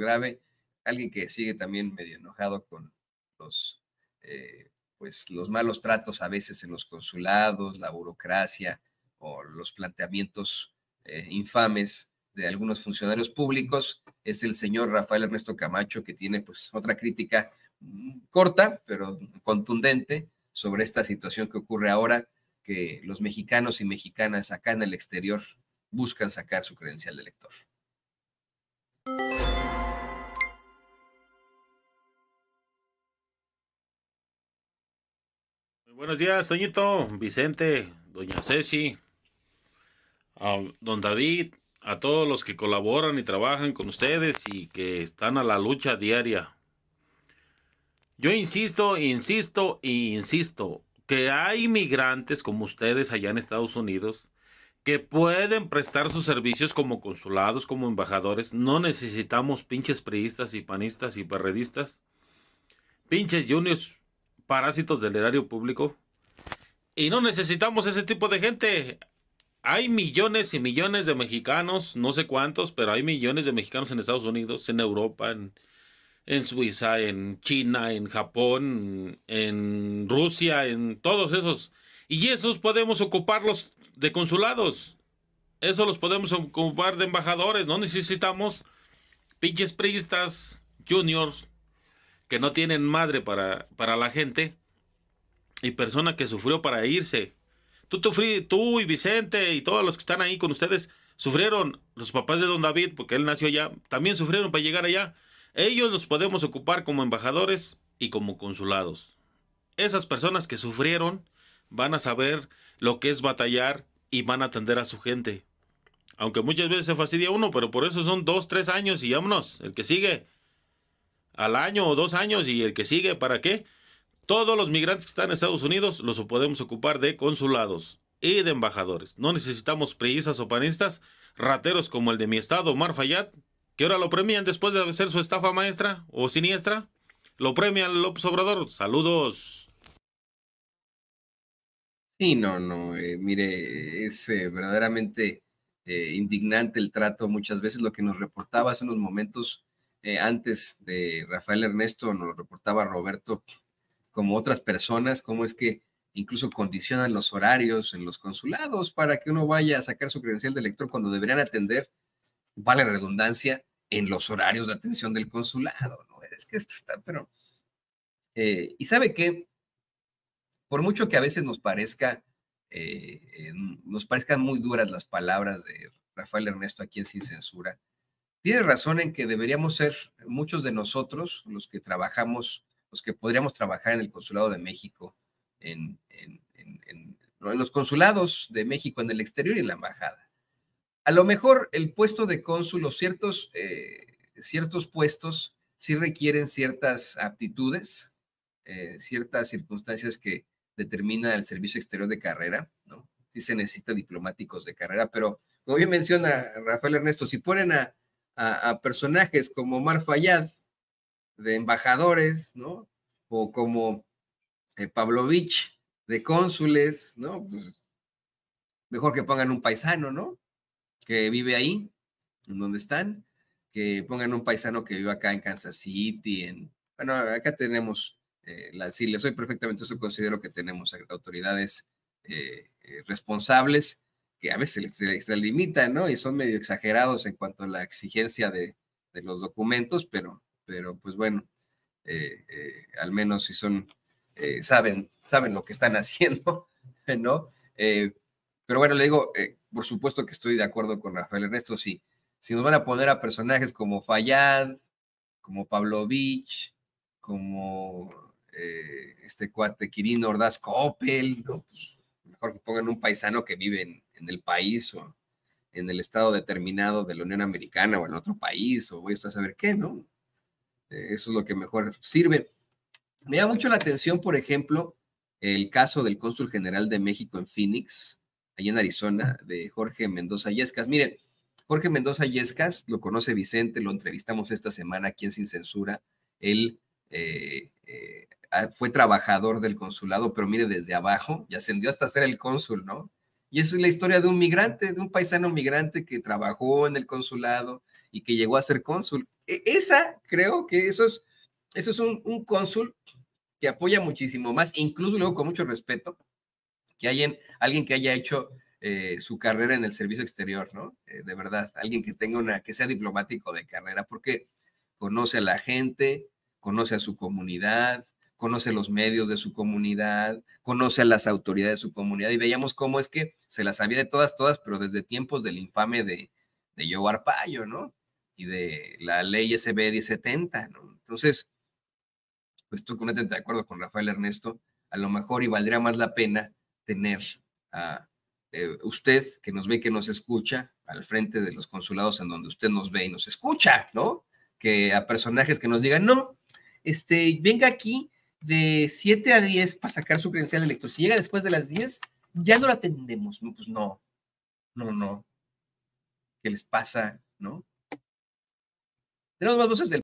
grave, alguien que sigue también medio enojado con los, eh, pues, los malos tratos a veces en los consulados, la burocracia o los planteamientos eh, infames de algunos funcionarios públicos, es el señor Rafael Ernesto Camacho, que tiene pues otra crítica mm, corta, pero contundente sobre esta situación que ocurre ahora, que los mexicanos y mexicanas acá en el exterior buscan sacar su credencial de lector. Buenos días, Toñito, Vicente, Doña Ceci, a Don David, a todos los que colaboran y trabajan con ustedes y que están a la lucha diaria. Yo insisto, insisto e insisto que hay migrantes como ustedes allá en Estados Unidos que pueden prestar sus servicios como consulados, como embajadores. No necesitamos pinches priistas y panistas y perredistas, pinches juniors parásitos del erario público. Y no necesitamos ese tipo de gente. Hay millones y millones de mexicanos, no sé cuántos, pero hay millones de mexicanos en Estados Unidos, en Europa, en, Suiza, en China, en Japón, en Rusia, en todos esos. Y esos podemos ocuparlos de consulados. Eso los podemos ocupar de embajadores. No necesitamos pinches priistas, juniors, que no tienen madre para, para la gente y persona que sufrió para irse. Tú, tú, tú y Vicente y todos los que están ahí con ustedes sufrieron, los papás de don David, porque él nació allá, también sufrieron para llegar allá. Ellos los podemos ocupar como embajadores y como consulados. Esas personas que sufrieron van a saber lo que es batallar y van a atender a su gente. Aunque muchas veces se fastidia uno, pero por eso son dos, tres años y vámonos, el que sigue al año o dos años y el que sigue, ¿para qué? Todos los migrantes que están en Estados Unidos los podemos ocupar de consulados y de embajadores. No necesitamos priistas o panistas, rateros como el de mi estado, Marfayat, que ahora lo premian después de ser su estafa maestra o siniestra. Lo premia López Obrador. Saludos. Sí, no, no. Eh, mire, es eh, verdaderamente eh, indignante el trato muchas veces, lo que nos reportaba hace unos momentos eh, antes de Rafael Ernesto, nos lo reportaba Roberto, como otras personas, cómo es que incluso condicionan los horarios en los consulados para que uno vaya a sacar su credencial de elector cuando deberían atender, vale redundancia, en los horarios de atención del consulado. ¿no? Es que esto está, pero... Eh, y sabe que, por mucho que a veces nos parezca, eh, nos parezcan muy duras las palabras de Rafael Ernesto aquí en Sin Censura, tiene razón en que deberíamos ser muchos de nosotros los que trabajamos, los que podríamos trabajar en el Consulado de México, en, los consulados de México en el exterior y en la embajada. A lo mejor el puesto de cónsul o ciertos, eh, ciertos puestos sí requieren ciertas aptitudes, eh, ciertas circunstancias que determina el servicio exterior de carrera, ¿no? Sí se necesita diplomáticos de carrera, pero como bien menciona Rafael Ernesto, si ponen a a, personajes como Mar Fayad, de embajadores, ¿no? O como eh, Pavlovich, de cónsules, ¿no? Pues, mejor que pongan un paisano, ¿no? Que vive ahí, en donde están, que pongan un paisano que vive acá en Kansas City, en... Bueno, acá tenemos, eh, la, sí, les soy perfectamente, eso considero que tenemos autoridades eh, eh, responsables que a veces les extralimitan, ¿no? Y son medio exagerados en cuanto a la exigencia de, los documentos, pero, pero pues bueno, eh, eh, al menos si son, eh, saben, saben lo que están haciendo, ¿no? pero bueno, le digo, por supuesto que estoy de acuerdo con Rafael Ernesto, sí. Si nos van a poner a personajes como Fayad, como Pablo Beach, como este cuate Quirino Ordaz Coppel, ¿no? Pues, porque pongan un paisano que vive en, el país o en el estado determinado de la Unión Americana o en otro país o voy a saber qué, ¿no? Eh, eso es lo que mejor sirve. Me da mucho la atención, por ejemplo, el caso del cónsul general de México en Phoenix, allá en Arizona, de Jorge Mendoza Yescas. Miren, Jorge Mendoza Yescas, lo conoce Vicente, lo entrevistamos esta semana aquí en Sin Censura. Él eh, eh, Ah, fue trabajador del consulado, pero mire, desde abajo y ascendió hasta ser el cónsul, ¿no? Y esa es la historia de un migrante, de un paisano migrante que trabajó en el consulado y que llegó a ser cónsul. E, esa, creo que eso es, eso es un, cónsul que apoya muchísimo más, incluso luego con mucho respeto, que alguien que haya hecho eh, su carrera en el servicio exterior, ¿no? Eh, de verdad, alguien que tenga una, que sea diplomático de carrera, porque conoce a la gente, conoce a su comunidad, conoce los medios de su comunidad, conoce a las autoridades de su comunidad y veíamos cómo es que se las había de todas, todas, pero desde tiempos del infame de, de Joe Arpaio, ¿no? Y de la ley SB 1070, ¿no? Entonces, pues tú completamente de acuerdo con Rafael Ernesto, a lo mejor y valdría más la pena tener a eh, usted que nos ve y que nos escucha al frente de los consulados en donde usted nos ve y nos escucha, ¿no? Que a personajes que nos digan, no, este, venga aquí de 7 a 10 para sacar su credencial de Si llega después de las 10, ya no la atendemos. No, pues no, no, no. ¿Qué les pasa? ¿No? Tenemos más voces del